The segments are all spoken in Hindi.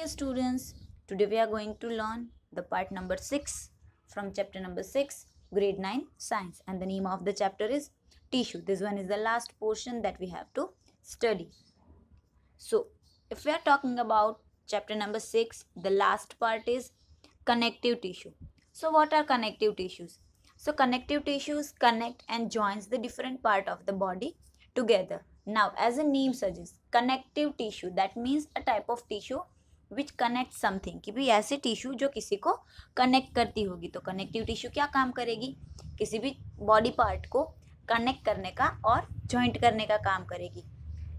dear students, today we are going to learn the part number 6 from chapter number 6, grade 9 science and the name of the chapter is tissue. This one is the last portion that we have to study. So, if we are talking about chapter number 6, the last part is connective tissue. So, what are connective tissues? So, connective tissues connect and joins the different part of the body together. Now, as the name suggests, connective tissue, that means a type of tissue which connect something कि भी ऐसे टिश्यू जो किसी को कनेक्ट करती होगी तो कनेक्टिव टिश्यू क्या काम करेगी किसी भी बॉडी पार्ट को कनेक्ट करने का और जॉइंट करने का काम करेगी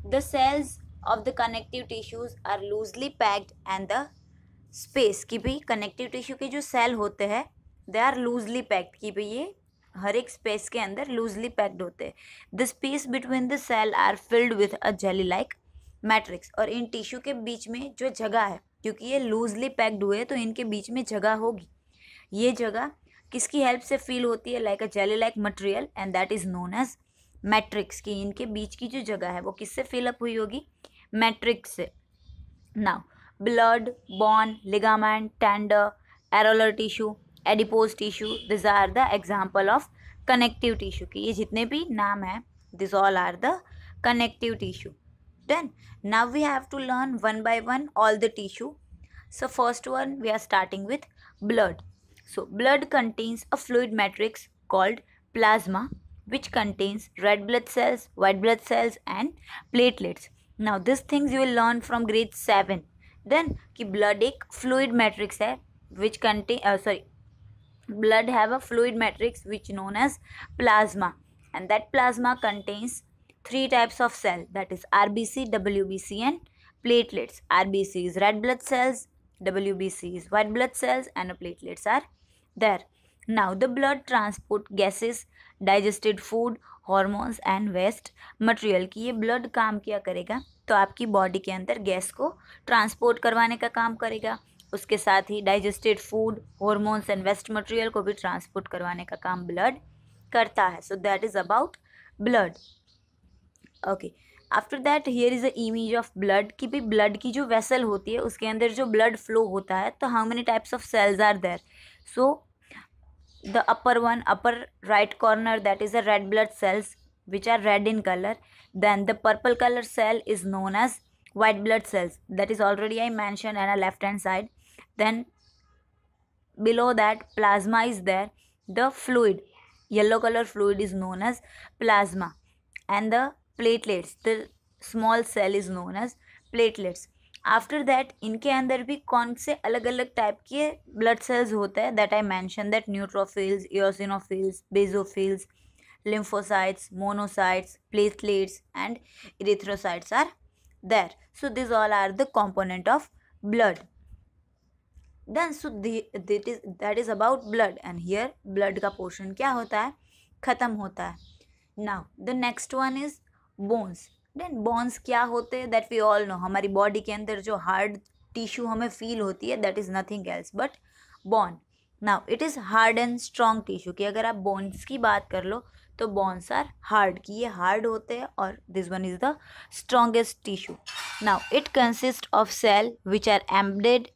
the cells of the connective tissues are loosely packed and the space कि भाई कनेक्टिव टिश्यू के जो सेल होते हैं दे आर लूजली पैक्ड कि भाई ये हर एक स्पेस के अंदर लूजली पैक्ड होते हैं the space between the cell are filled with a jelly like matrix और इन टिश्यू के बीच में जो जगह है क्योंकि ये लूजली पैक्ड हुए तो इनके बीच में जगह होगी ये जगह किसकी हेल्प से फील होती है like a jelly like material and that is known as matrix की इनके बीच की जो जगह है वो किससे फिलअप हुई होगी मैट्रिक्स से now blood bone ligament tendon areolar tissue adipose tissue these are the example of connective tissue की ये जितने भी नाम हैं these all are the connective tissue done now we have to learn one by one all the tissue so first one we are starting with blood so blood contains a fluid matrix called plasma which contains red blood cells white blood cells and platelets now these things you will learn from grade 7 then कि blood एक fluid matrix which contain uh, sorry blood have a fluid matrix which known as plasma and that plasma contains three types of cell that is RBC, WBC and platelets. RBC is red blood cells, WBC is white blood cells and the platelets are there. Now the blood transport gases, digested food, hormones and waste material की ये ब्लड काम किया करेगा तो आपकी बॉडी के अंदर गैस को ट्रांसपोर्ट करवाने का काम करेगा उसके साथ ही digested food hormones and waste material को भी ट्रांसपोर्ट करवाने का काम ब्लड करता है so that is about blood okay after that here is a image of blood कि भी ब्लड की जो वेसल होती है उसके अंदर जो ब्लड फ्लो होता है तो how many types of cells are there so the upper one upper right corner that is a red blood cells which are red in colour then the purple colour cell is known as white blood cells that is already I mention in a left hand side then below that plasma is there the fluid yellow colour fluid is known as plasma and the platelets the small cell is known as platelets after that इनके अंदर भी कौन से अलग अलग टाइप के ब्लड सेल्स होते हैं that I mention that neutrophils eosinophils basophils lymphocytes monocytes platelets and erythrocytes are there so these all are the component of blood then so this is that is about blood and here blood का पोर्शन क्या होता है ख़त्म होता है now the next one is bones then bones क्या होते हैं दैट वी ऑल नो हमारी बॉडी के अंदर जो हार्ड टिश्यू हमें फील होती है that is nothing else but bone now it is hard and strong tissue कि अगर आप बोन्स की बात कर लो तो बोन्स आर हार्ड कि ये हार्ड होते हैं और this one is the strongest tissue now it consist of cell which are embed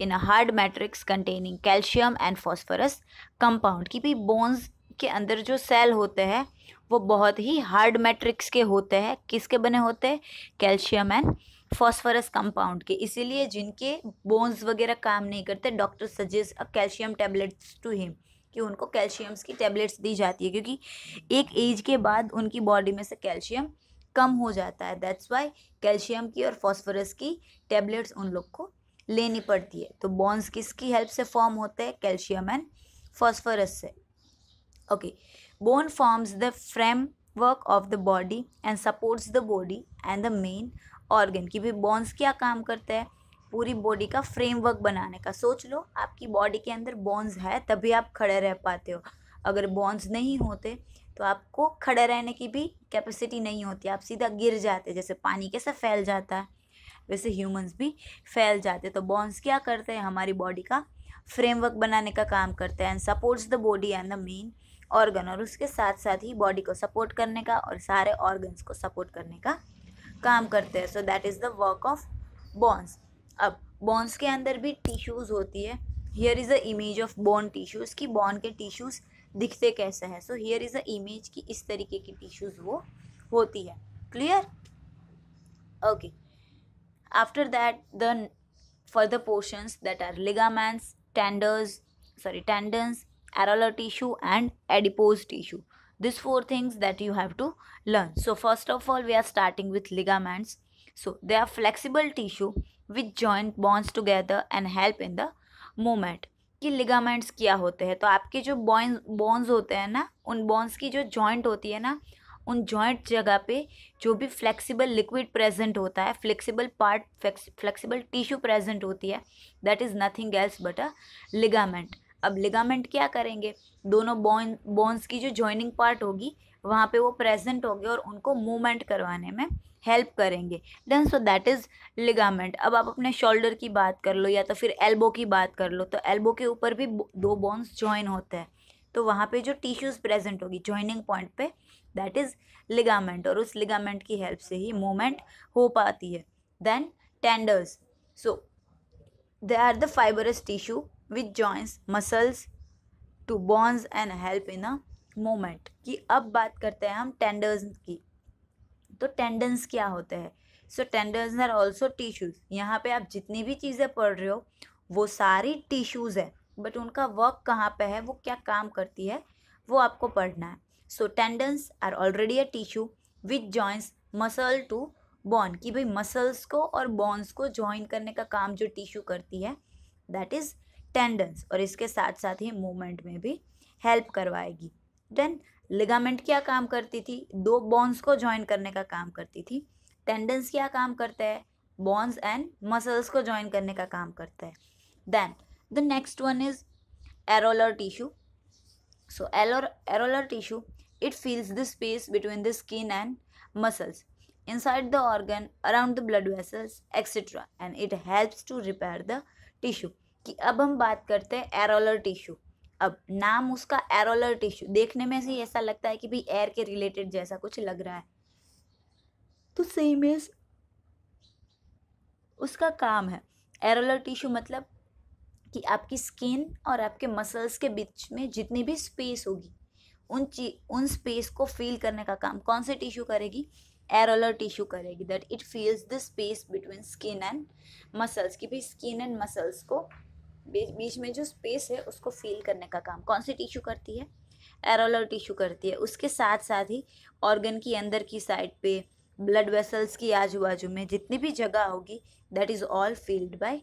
in a hard matrix containing calcium and phosphorus compound कि भी बोन्स के अंदर जो सेल होते हैं वो बहुत ही हार्ड मैट्रिक्स के होते हैं किसके बने होते हैं कैल्शियम एंड फॉस्फोरस कंपाउंड के इसीलिए जिनके बोन्स वगैरह काम नहीं करते doctor suggest a calcium tablets to him कि उनको कैल्शियम्स की टेबलेट्स दी जाती है क्योंकि एक एज के बाद उनकी बॉडी में से कैल्शियम कम हो जाता है दैट्स वाई कैल्शियम की और फॉस्फोरस की टेबलेट्स उन लोग को लेनी पड़ती है तो बॉन्स किसकी हेल्प से फॉर्म होते हैं कैल्शियम एंड फॉस्फोरस से okay bone forms the framework of the body and supports the body and the main organ कि भाई बोन्स क्या काम करते हैं पूरी बॉडी का फ्रेमवर्क बनाने का सोच लो आपकी बॉडी के अंदर बोन्स है तभी आप खड़े रह पाते हो अगर बोन्स नहीं होते तो आपको खड़े रहने की भी कैपेसिटी नहीं होती आप सीधा गिर जाते जैसे पानी कैसे फैल जाता है वैसे ह्यूमंस भी फैल जाते तो बोन्स क्या करते हैं हमारी बॉडी का फ्रेमवर्क बनाने का काम करते हैं and supports the body and the main organ और उसके साथ साथ ही बॉडी को सपोर्ट करने का और सारे ऑर्गन्स को सपोर्ट करने का काम करते हैं so that is the work of bones अब बोन्स के अंदर भी टिश्यूज़ होती है here is the image of bone tissues कि बोन के टिश्यूज़ दिखते कैसे हैं so here is the image की इस तरीके की टिश्यूज़ वो होती है clear okay after that the further portions that are ligaments tenders sorry tendons areolar tissue and adipose tissue this four things that you have to learn so first of all we are starting with ligaments so they are flexible tissue with joint bones together and help in the moment कि लिगामेंट्स क्या होते हैं तो आपके जो बॉन्स बॉन्स होते हैं ना उन बॉन्स की जो जॉइंट होती है ना उन जॉइंट जगह पे जो भी फ्लेक्सिबल लिक्विड प्रेजेंट होता है flexible part flexible tissue present होती है that is nothing else but a ligament अब लिगामेंट क्या करेंगे दोनों बोन बोन्स की जो जॉइनिंग पार्ट होगी वहाँ पे वो प्रेजेंट होंगे और उनको मूवमेंट करवाने में हेल्प करेंगे then so that is ligament अब आप अपने शोल्डर की बात कर लो या तो फिर एल्बो की बात कर लो तो एल्बो के ऊपर भी दो बोन्स जॉइन होते हैं तो वहाँ पे जो टिश्यूज़ प्रेजेंट होगी जॉइनिंग पॉइंट पे दैट इज़ लिगामेंट और उस लिगामेंट की हेल्प से ही मूवमेंट हो पाती है then tenders so they are the fibrous tissue which joins muscles to bones and help in a moment कि अब बात करते हैं हम टेंडर्स की तो टेंडन्स क्या होते हैं so tenders are also tissues यहाँ पे आप जितनी भी चीज़ें पढ़ रहे हो वो सारी टिश्यूज़ है बट उनका वर्क कहाँ पे है वो क्या काम करती है वो आपको पढ़ना है so tendons are already a tissue with joins muscle to bone कि भाई मसल्स को और बॉन्स को ज्वाइन करने का काम जो टिश्यू करती है दैट इज़ टेंडन्स और इसके साथ साथ ही मूवमेंट में भी हेल्प करवाएगी देन लिगामेंट क्या काम करती थी दो बॉन्स को ज्वाइन करने का काम करती थी टेंडन्स क्या काम करता है बॉन्स एंड मसल्स को ज्वाइन करने का काम करता है then the next one is areolar tissue so areolar areolar tissue it fills the space between the skin and muscles inside the organ around the blood vessels etcetera and it helps to repair the tissue कि अब हम बात करते हैं एरोलर टिश्यू अब नाम उसका एरोलर टिश्यू देखने में से ऐसा लगता है कि भाई एयर के रिलेटेड जैसा कुछ लग रहा है तो सेम एज उसका काम है एरोलर टिश्यू मतलब कि आपकी स्किन और आपके मसल्स के बीच में जितनी भी स्पेस होगी उन ची उन स्पेस को फील करने का काम कौन से टिश्यू करेगी एरोलर टिश्यू करेगी that it fills the space between skin and muscles कि भाई स्किन एंड मसल्स को बीच में जो स्पेस है उसको फील करने का काम कौन सी टिश्यू करती है एरोलर टिश्यू करती है उसके साथ साथ ही ऑर्गन की अंदर की साइड पे ब्लड वेसल्स की आजू बाजू में जितनी भी जगह होगी that is all filled by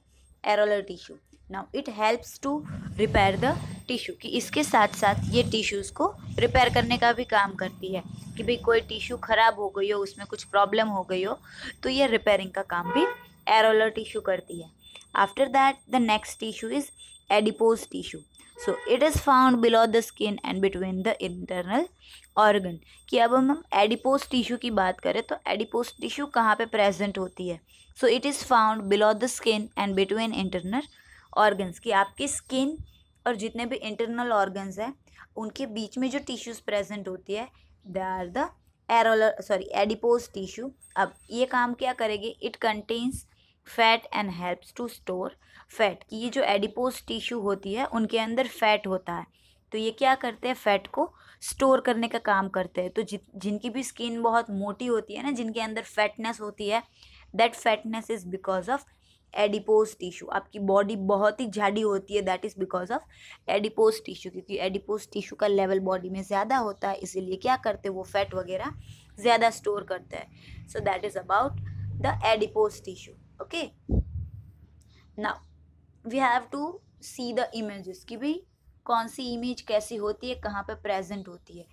areolar tissue now it helps to repair the tissue कि इसके साथ साथ ये टिश्यूज़ को रिपेयर करने का भी काम करती है कि भाई कोई टिश्यू ख़राब हो गई हो उसमें कुछ प्रॉब्लम हो गई हो तो ये रिपेयरिंग का काम भी एरोलर टिश्यू करती है After that, the next tissue is adipose tissue. So it is found below the skin and between the internal organ कि अब हम एडिपोज टिश्यू की बात करें तो एडिपोज टिश्यू कहाँ पे प्रेजेंट होती है so it is found below the skin and between internal organs कि आपकी स्किन और जितने भी इंटरनल ऑर्गन्स हैं उनके बीच में जो टिश्यूज़ प्रेजेंट होती है they are the areolar sorry adipose tissue अब ये काम क्या करेगी it contains fat and helps to store fat कि ये जो एडिपोज टिश्यू होती है उनके अंदर फैट होता है तो ये क्या करते हैं फैट को स्टोर करने का काम करते हैं तो जि जिनकी भी स्किन बहुत मोटी होती है ना जिनके अंदर फैटनेस होती है that fatness is because of adipose tissue आपकी बॉडी बहुत ही झाड़ी होती है that is because of adipose tissue क्योंकि एडिपोज टिश्यू का लेवल बॉडी में ज़्यादा होता है इसीलिए क्या करते हैं वो फैट वगैरह ज़्यादा स्टोर करते हैं so that is about the adipose tissue okay now we have to see the images कि भाई कौन सी इमेज कैसी होती है कहाँ पे प्रेजेंट होती है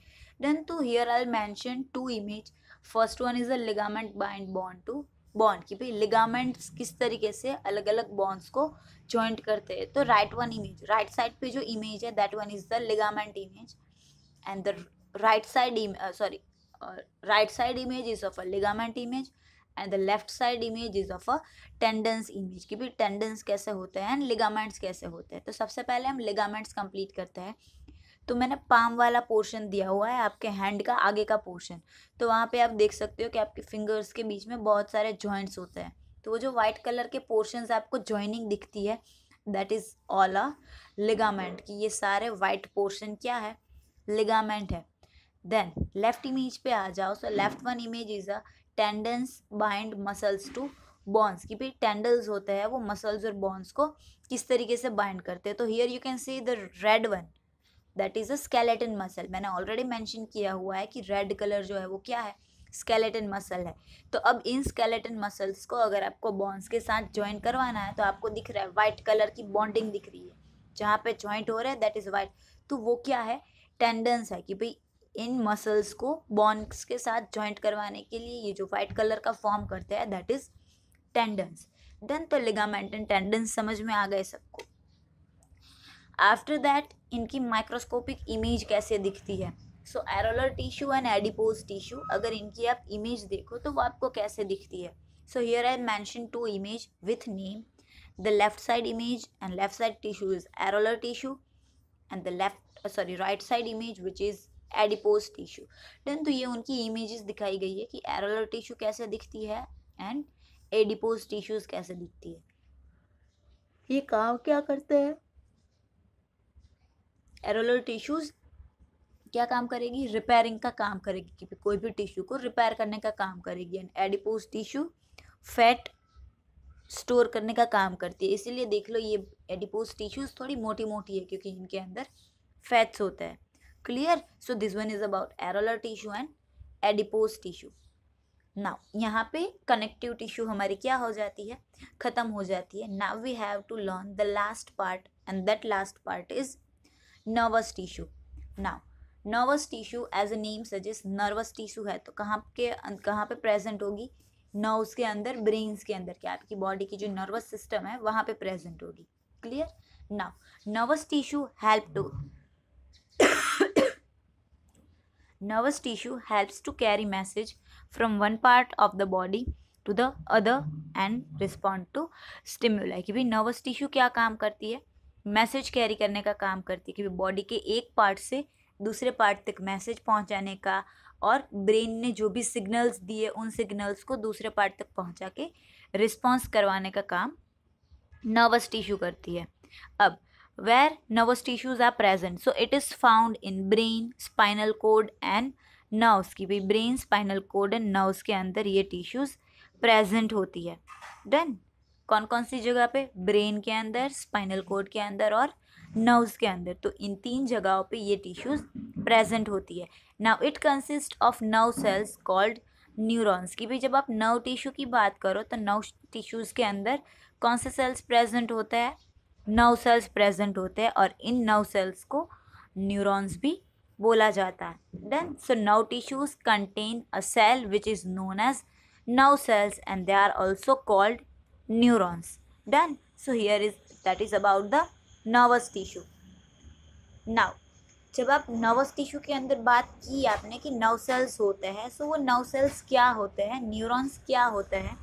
then to here I mention two image first one is a ligament bind bond to bond कि भाई लिगामेंट्स किस तरीके से अलग अलग बॉन्ड्स को जॉइंट करते हैं तो right one image right side पे जो इमेज है that one is the ligament image and the right side sorry right side image is of a ligament image and the left side image is of a tendons image कि भी टेंडेंस कैसे होते हैं एंड लिगामेंट्स कैसे होते हैं तो सबसे पहले हम लिगामेंट्स कंप्लीट करते हैं तो मैंने पाम वाला पोर्शन दिया हुआ है आपके हैंड का आगे का पोर्शन तो वहाँ पे आप देख सकते हो कि आपके फिंगर्स के बीच में बहुत सारे जॉइंट्स होते हैं तो वो जो वाइट कलर के पोर्शन आपको ज्वाइनिंग दिखती है that is all a ligament कि ये सारे वाइट पोर्शन क्या है लिगामेंट है देन लेफ्ट इमेज पे आ जाओ so left one image is a tendons bind muscles to bones कि भाई टेंडल्स होते हैं वो मसल्स और बॉन्स को किस तरीके से बाइंड करते हैं तो here you can see the red one that is a skeleton muscle मैंने ऑलरेडी मैंशन किया हुआ है कि रेड कलर जो है वो क्या है स्केलेटन मसल है तो अब इन स्केलेटन मसल्स को अगर आपको बॉन्स के साथ ज्वाइन करवाना है तो आपको दिख रहा है वाइट कलर की बॉन्डिंग दिख रही है जहाँ पे ज्वाइंट हो रहा है दैट इज़ वाइट तो वो क्या है टेंडेंस है कि भाई इन मसल्स को बॉन्स के साथ जॉइंट करवाने के लिए ये जो वाइट कलर का फॉर्म करते हैं दैट इज टेंडन्स देन तो लिगामेंट एंड टेंडन्स समझ में आ गए सबको आफ्टर दैट इनकी माइक्रोस्कोपिक इमेज कैसे दिखती है so areolar tissue and adipose tissue अगर इनकी आप इमेज देखो तो वो आपको कैसे दिखती है so here I mention two image with name the left side image and left side tissue is areolar tissue and the left sorry right side image which is adipose tissue done तो ये उनकी इमेजेस दिखाई गई है कि एरोलर टिश्यू कैसे दिखती है एंड एडिपोज टिश्यूज कैसे दिखती है ये काम क्या करते हैं एरोलर टिश्यूज क्या काम करेगी रिपेयरिंग का काम करेगी क्योंकि कोई भी टिश्यू को रिपेयर करने का काम करेगी and adipose tissue fat store करने का काम करती है इसीलिए देख लो ये एडिपोज टिश्यूज थोड़ी मोटी मोटी है क्योंकि इनके अंदर फैट्स होता है clear so this one is about areolar tissue and adipose tissue now यहाँ पे कनेक्टिव टिश्यू हमारी क्या हो जाती है खत्म हो जाती है now we have to learn the last part and that last part is nervous tissue now nervous tissue as a name suggest nervous tissue है तो कहाँ के कहाँ पे प्रेजेंट होगी नर्व्स के अंदर ब्रेन्स के अंदर क्या आपकी बॉडी की जो नर्वस सिस्टम है वहाँ पे प्रेजेंट होगी clear now nervous tissue help to nervous tissue helps to carry message from one part of the body to the other end respond to stimuli कि भाई नर्वस टिश्यू क्या काम करती है मैसेज कैरी करने का काम करती है क्योंकि बॉडी के एक पार्ट से दूसरे पार्ट तक मैसेज पहुंचाने का और ब्रेन ने जो भी सिग्नल्स दिए उन सिग्नल्स को दूसरे पार्ट तक पहुंचा के रिस्पॉन्स करवाने का काम नर्वस टिश्यू करती है अब where nervous tissues are present so it is found in brain spinal cord and nerves की भी brain spinal cord and nerves के अंदर ये टिश्यूज़ प्रेजेंट होती है डन कौन कौन सी जगह पे ब्रेन के अंदर स्पाइनल कोड के अंदर और नर्व्स के अंदर तो इन तीन जगहों पे ये टिश्यूज़ प्रेजेंट होती है now it consist of nerve cells called neurons की भी जब आप नर्व टिश्यू की बात करो तो नर्व टिश्यूज़ के अंदर कौन से सेल्स प्रेजेंट होता है नव सेल्स प्रेजेंट होते हैं और इन नव सेल्स को न्यूरॉन्स भी बोला जाता है then so nerve tissues contain a cell which is known as nerve cells and they are also called neurons done so here is that is about the nervous tissue now जब आप नर्वस टिश्यू के अंदर बात की आपने कि नव सेल्स होते हैं सो so वो नव सेल्स क्या होते हैं न्यूरॉन्स क्या होते हैं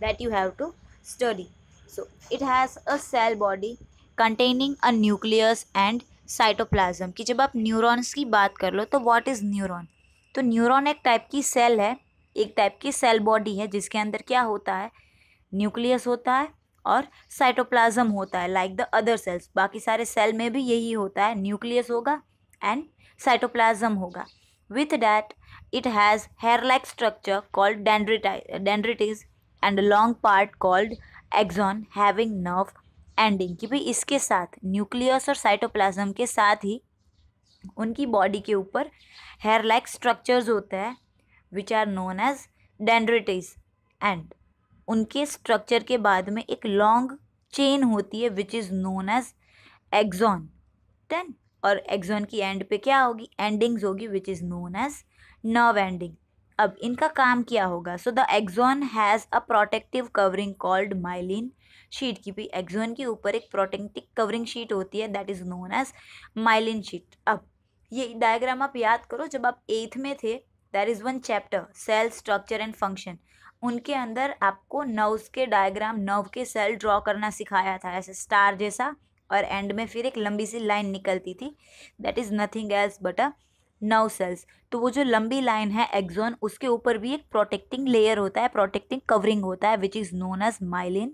that you have to study so it has a cell body containing a nucleus and cytoplasm की जब आप न्यूरॉन्स की बात कर लो तो व्हाट इज़ न्यूरॉन तो न्यूरॉन एक टाइप की सेल है एक टाइप की सेल बॉडी है जिसके अंदर क्या होता है न्यूक्लियस होता है और साइटोप्लाज्म होता है लाइक द अदर सेल्स बाकी सारे सेल में भी यही होता है न्यूक्लियस होगा एंड साइटोप्लाज्म होगा with that it has hair like structure called dendrites dendrites and long part called axon having nerve ending कि भाई इसके साथ न्यूक्लियस और साइटोप्लाज्म के साथ ही उनकी बॉडी के ऊपर हेयर लाइक स्ट्रक्चर्स होते हैं which are known as dendrites and उनके स्ट्रक्चर के बाद में एक लॉन्ग चेन होती है which is known as axon then और एग्जॉन की एंड पे क्या होगी एंडिंग्स होगी which is known as nerve ending अब इनका काम क्या होगा so the axon has a protective covering called myelin sheath की भी एक्जोन के ऊपर एक प्रोटेक्टिव कवरिंग शीट होती है that is known as myelin sheath अब ये डायग्राम आप याद करो जब आप एथ में थे there is one chapter cell structure and function उनके अंदर आपको नर्व्स के डायग्राम नर्व के सेल ड्रॉ करना सिखाया था ऐसे स्टार जैसा और एंड में फिर एक लंबी सी लाइन निकलती थी that is nothing else but a nerve cells तो वो जो लंबी लाइन है एक्जोन उसके ऊपर भी एक प्रोटेक्टिंग लेयर होता है प्रोटेक्टिंग कवरिंग होता है which is known as myelin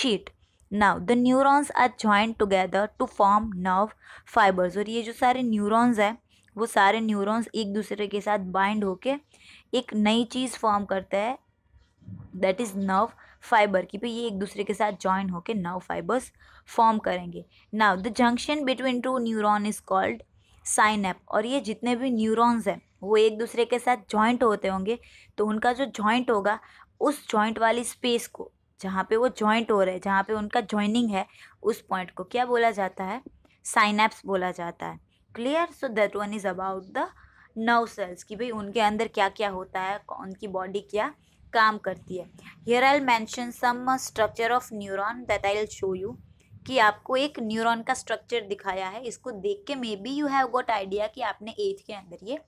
sheath now the neurons are joint together to form nerve fibres और ये जो सारे न्यूरॉन्स हैं वो सारे न्यूरॉन्स एक दूसरे के साथ बाइंड होके एक नई चीज़ फॉर्म करते हैं दैट इज़ नर्व फाइबर की भी तो ये एक दूसरे के साथ ज्वाइन होकर नर्व फाइबर्स फॉर्म करेंगे now the junction between two neuron is called synapse और ये जितने भी न्यूरॉन्स हैं वो एक दूसरे के साथ जॉइंट होते होंगे तो उनका जो जॉइंट होगा उस जॉइंट वाली स्पेस को जहाँ पे वो जॉइंट हो रहे हैं जहाँ पे उनका जॉइनिंग है उस पॉइंट को क्या बोला जाता है साइनएप्स बोला जाता है clear so that one is about the nerve cells कि भाई उनके अंदर क्या क्या होता है उनकी बॉडी क्या काम करती है here I mention some structure of neuron that I will show you कि आपको एक न्यूरॉन का स्ट्रक्चर दिखाया है इसको देख के maybe you have got idea कि आपने एथ के अंदर ये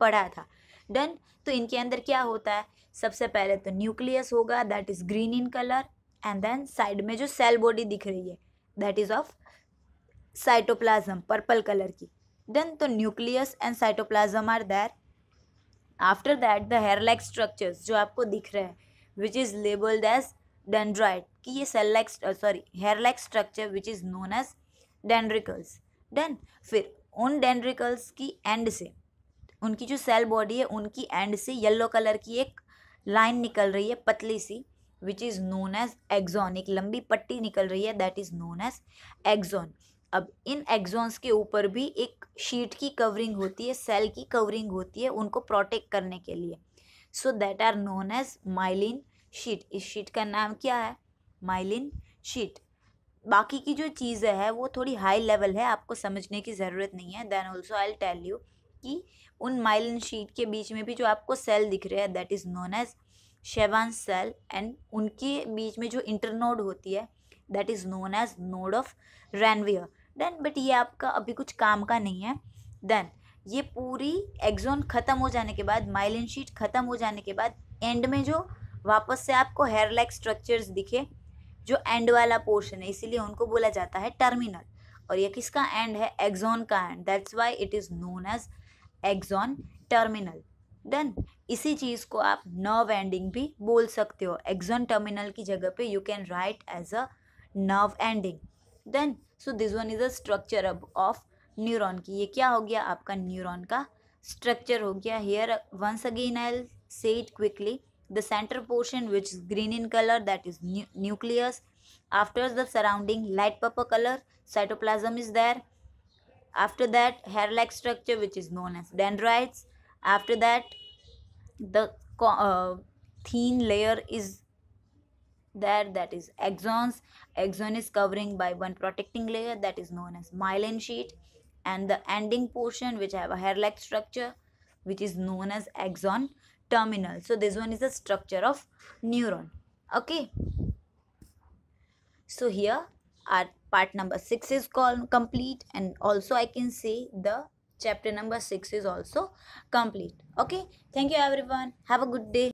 पढ़ा था डन तो इनके अंदर क्या होता है सबसे पहले तो न्यूक्लियस होगा that is green in colour and then side में जो सेल बॉडी दिख रही है that is of cytoplasm purple colour की देन तो nucleus and cytoplasm are there after that the hair like structures जो आपको दिख रहे हैं which is labelled as dendrite कि ये cell like sorry hair like structure which is known as dendricles done फिर उन डेंड्रिकल्स की एंड से उनकी जो सेल बॉडी है उनकी एंड से येलो कलर की एक लाइन निकल रही है पतली सी which is known as axon एक लंबी पट्टी निकल रही है that is known as axon अब इन एग्जॉन्स के ऊपर भी एक शीट की कवरिंग होती है सेल की कवरिंग होती है उनको प्रोटेक्ट करने के लिए so that are known as myelin sheath इस शीट का नाम क्या है माइलिन शीट बाकी की जो चीज़ें है वो थोड़ी हाई लेवल है आपको समझने की ज़रूरत नहीं है then also I tell you कि उन माइलिन शीट के बीच में भी जो आपको सेल दिख रहे हैं that is known as Schwann cell and उनके बीच में जो इंटरनोड होती है that is known as node of Ranvier then but ये आपका अभी कुछ काम का नहीं है देन ये पूरी एग्जोन ख़त्म हो जाने के बाद माइलिन शीट ख़त्म हो जाने के बाद एंड में जो वापस से आपको हेयर लाइक स्ट्रक्चर्स दिखे जो एंड वाला पोर्शन है इसीलिए उनको बोला जाता है टर्मिनल और ये किसका एंड है एग्जॉन का end that's why it is known as axon terminal then इसी चीज़ को आप नर्व एंडिंग भी बोल सकते हो एग्जॉन टर्मिनल की जगह पे you can write as a nerve ending then so this one is a structure अब ऑफ न्यूरॉन की ये क्या हो गया आपका न्यूरॉन का स्ट्रक्चर हो गया hair once again I say it quickly the center portion which is green in color that is nu nucleus after the surrounding light purple color cytoplasm is there after that hair like structure which is known as dendrites after that the uh, thin layer is there that is axons axon is covering by one protecting layer that is known as myelin sheet and the ending portion which have a hair like structure which is known as axon terminal so this one is the structure of neuron okay so here our part number 6 is called complete and also i can say the chapter number 6 is also complete okay thank you everyone have a good day